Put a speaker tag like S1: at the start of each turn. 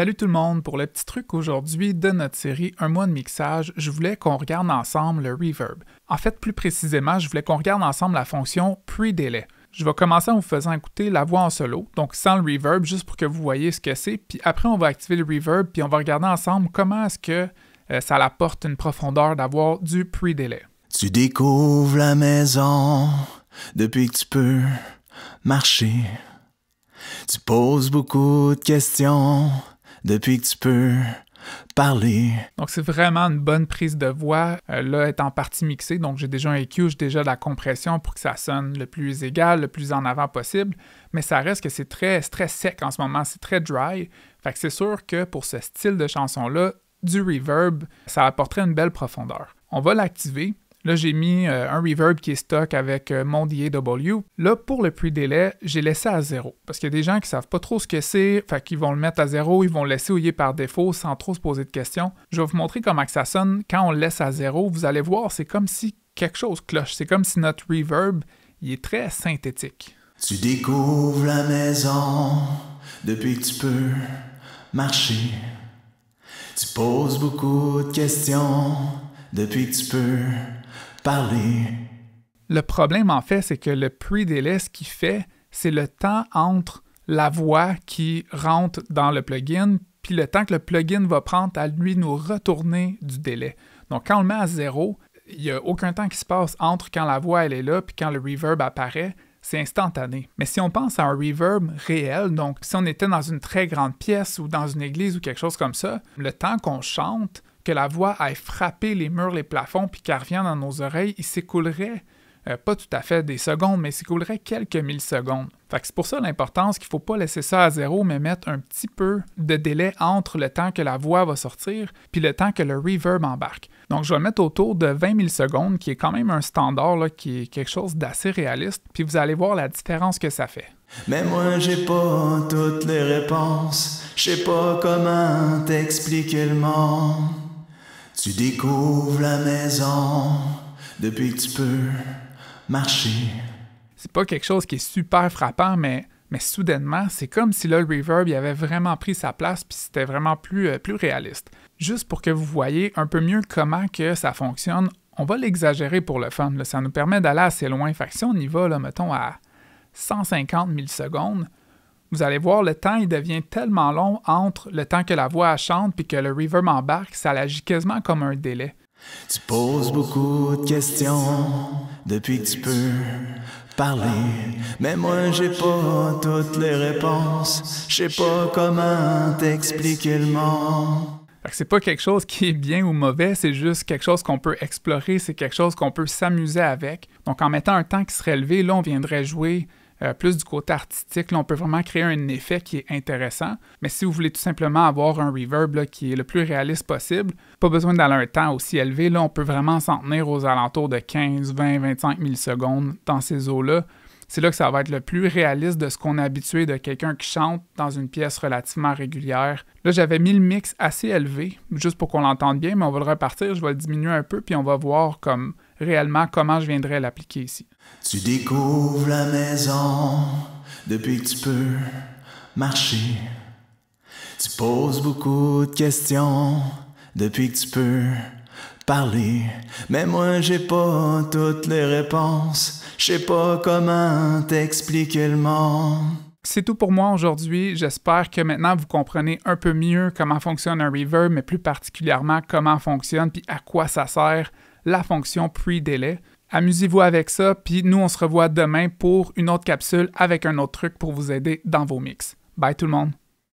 S1: Salut tout le monde, pour le petit truc aujourd'hui de notre série Un mois de mixage, je voulais qu'on regarde ensemble le reverb. En fait, plus précisément, je voulais qu'on regarde ensemble la fonction pre-delay. Je vais commencer en vous faisant écouter la voix en solo, donc sans le reverb, juste pour que vous voyez ce que c'est, puis après on va activer le reverb, puis on va regarder ensemble comment est-ce que euh, ça apporte une profondeur d'avoir du pre-delay.
S2: Tu découvres la maison depuis que tu peux marcher. Tu poses beaucoup de questions depuis que tu peux parler.
S1: Donc c'est vraiment une bonne prise de voix. Euh, là, elle est en partie mixée, donc j'ai déjà un EQ, j'ai déjà de la compression pour que ça sonne le plus égal, le plus en avant possible. Mais ça reste que c'est très, très sec en ce moment, c'est très dry. Fait que c'est sûr que pour ce style de chanson-là, du reverb, ça apporterait une belle profondeur. On va l'activer Là, j'ai mis euh, un reverb qui est stock avec euh, mon DAW. Là, pour le prix délai, j'ai laissé à zéro. Parce qu'il y a des gens qui savent pas trop ce que c'est, fait qu'ils vont le mettre à zéro, ils vont le laisser ouiller par défaut sans trop se poser de questions. Je vais vous montrer comment ça sonne quand on le laisse à zéro. Vous allez voir, c'est comme si quelque chose cloche. C'est comme si notre reverb, il est très synthétique.
S2: Tu découvres la maison depuis que tu peux marcher. Tu poses beaucoup de questions depuis que tu peux parler.
S1: Le problème, en fait, c'est que le pre-délai, ce qu'il fait, c'est le temps entre la voix qui rentre dans le plugin, puis le temps que le plugin va prendre à lui nous retourner du délai. Donc, quand on le met à zéro, il n'y a aucun temps qui se passe entre quand la voix elle est là puis quand le reverb apparaît. C'est instantané. Mais si on pense à un reverb réel, donc si on était dans une très grande pièce ou dans une église ou quelque chose comme ça, le temps qu'on chante, que la voix aille frapper les murs, les plafonds, puis qu'elle revienne dans nos oreilles, il s'écoulerait euh, pas tout à fait des secondes, mais s'écoulerait quelques mille Fait que c'est pour ça l'importance qu'il ne faut pas laisser ça à zéro, mais mettre un petit peu de délai entre le temps que la voix va sortir puis le temps que le reverb embarque. Donc je vais mettre autour de 20 secondes, qui est quand même un standard là, qui est quelque chose d'assez réaliste, puis vous allez voir la différence que ça fait.
S2: Mais moi j'ai pas toutes les réponses, je sais pas comment t'expliquer le monde. Tu découvres la maison depuis que tu peux marcher.
S1: C'est pas quelque chose qui est super frappant, mais, mais soudainement, c'est comme si le reverb y avait vraiment pris sa place, puis c'était vraiment plus, euh, plus réaliste. Juste pour que vous voyez un peu mieux comment que ça fonctionne, on va l'exagérer pour le fun. Ça nous permet d'aller assez loin. Fait si on y va, mettons, à 150 millisecondes, vous allez voir, le temps, il devient tellement long entre le temps que la voix chante puis que le reverb embarque, ça agit quasiment comme un délai.
S2: Tu poses beaucoup de questions depuis que tu peux parler, mais moi j'ai pas toutes les réponses, je sais pas comment
S1: t'expliquer le monde. C'est pas quelque chose qui est bien ou mauvais, c'est juste quelque chose qu'on peut explorer, c'est quelque chose qu'on peut s'amuser avec. Donc en mettant un temps qui serait levé, là on viendrait jouer euh, plus du côté artistique, là, on peut vraiment créer un effet qui est intéressant. Mais si vous voulez tout simplement avoir un reverb qui est le plus réaliste possible, pas besoin d'aller un temps aussi élevé. Là, on peut vraiment s'en tenir aux alentours de 15, 20, 25 millisecondes dans ces eaux-là. C'est là que ça va être le plus réaliste de ce qu'on est habitué de quelqu'un qui chante dans une pièce relativement régulière. Là, j'avais mis le mix assez élevé, juste pour qu'on l'entende bien, mais on va le repartir, je vais le diminuer un peu, puis on va voir comme réellement comment je viendrais l'appliquer ici.
S2: Tu découvres la maison depuis que tu peux marcher. Tu poses beaucoup de questions depuis que tu peux parler. Mais moi, j'ai pas toutes les réponses. Je sais pas comment
S1: t'expliquer le monde. C'est tout pour moi aujourd'hui. J'espère que maintenant vous comprenez un peu mieux comment fonctionne un reverb, mais plus particulièrement comment fonctionne puis à quoi ça sert la fonction pre-delay. Amusez-vous avec ça, puis nous on se revoit demain pour une autre capsule avec un autre truc pour vous aider dans vos mix. Bye tout le monde!